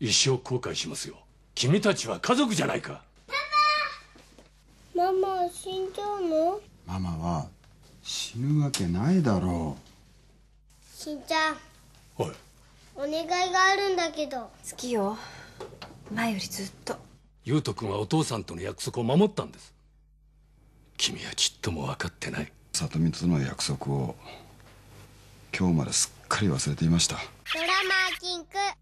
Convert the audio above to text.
一生後悔しますよ君達は家族じゃないかママは死んじゃうのママは死ぬわけないだろうしんちゃんはいお願いがあるんだけど好きよ前よりずっと優斗君はお父さんとの約束を守ったんです君はちっとも分かってない里美との約束を今日まですっかり忘れていましたドラマーキンク